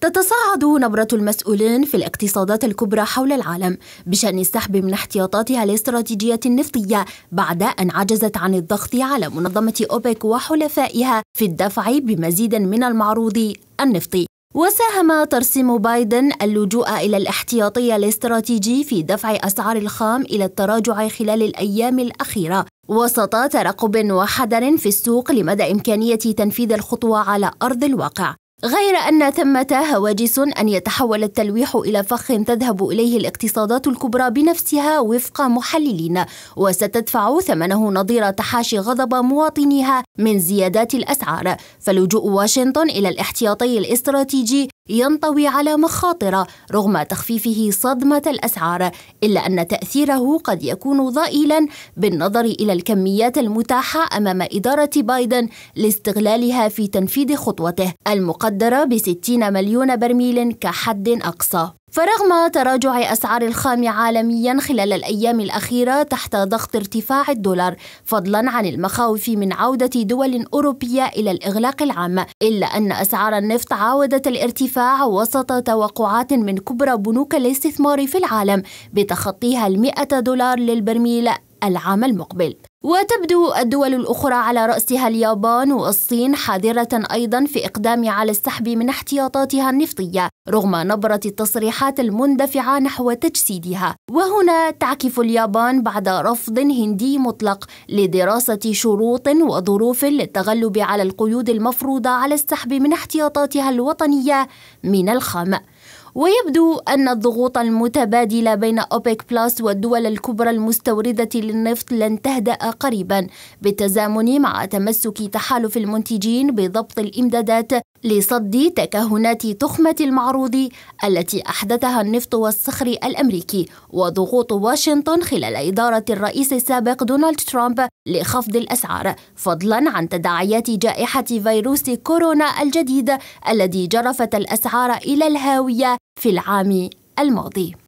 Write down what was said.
تتصاعد نبرة المسؤولين في الاقتصادات الكبرى حول العالم بشأن السحب من احتياطاتها الاستراتيجية النفطية بعد أن عجزت عن الضغط على منظمة أوبك وحلفائها في الدفع بمزيد من المعروض النفطي وساهم ترسيم بايدن اللجوء إلى الاحتياطي الاستراتيجي في دفع أسعار الخام إلى التراجع خلال الأيام الأخيرة وسط ترقب وحذر في السوق لمدى إمكانية تنفيذ الخطوة على أرض الواقع غير أن ثمة هواجس أن يتحول التلويح إلى فخ تذهب إليه الاقتصادات الكبرى بنفسها وفق محللين وستدفع ثمنه نظير تحاشي غضب مواطنيها من زيادات الأسعار فلجوء واشنطن إلى الاحتياطي الاستراتيجي ينطوي على مخاطر رغم تخفيفه صدمة الأسعار إلا أن تأثيره قد يكون ضئيلا بالنظر إلى الكميات المتاحة أمام إدارة بايدن لاستغلالها في تنفيذ خطوته المقدرة ب 60 مليون برميل كحد أقصى فرغم تراجع أسعار الخام عالميا خلال الأيام الأخيرة تحت ضغط ارتفاع الدولار فضلا عن المخاوف من عودة دول أوروبية إلى الإغلاق العام إلا أن أسعار النفط عاودت الارتفاع وسط توقعات من كبرى بنوك الاستثمار في العالم بتخطيها المئة دولار للبرميل العام المقبل وتبدو الدول الأخرى على رأسها اليابان والصين حذرة أيضا في إقدام على السحب من احتياطاتها النفطية رغم نبرة التصريحات المندفعة نحو تجسيدها وهنا تعكف اليابان بعد رفض هندي مطلق لدراسة شروط وظروف للتغلب على القيود المفروضة على السحب من احتياطاتها الوطنية من الخام ويبدو أن الضغوط المتبادلة بين أوبيك بلس والدول الكبرى المستوردة للنفط لن تهدأ قريبا بالتزامن مع تمسك تحالف المنتجين بضبط الإمدادات لصد تكهنات تخمة المعروض التي أحدثها النفط والصخر الأمريكي وضغوط واشنطن خلال إدارة الرئيس السابق دونالد ترامب لخفض الأسعار فضلا عن تداعيات جائحة فيروس كورونا الجديد الذي جرفت الأسعار إلى الهاوية في العام الماضي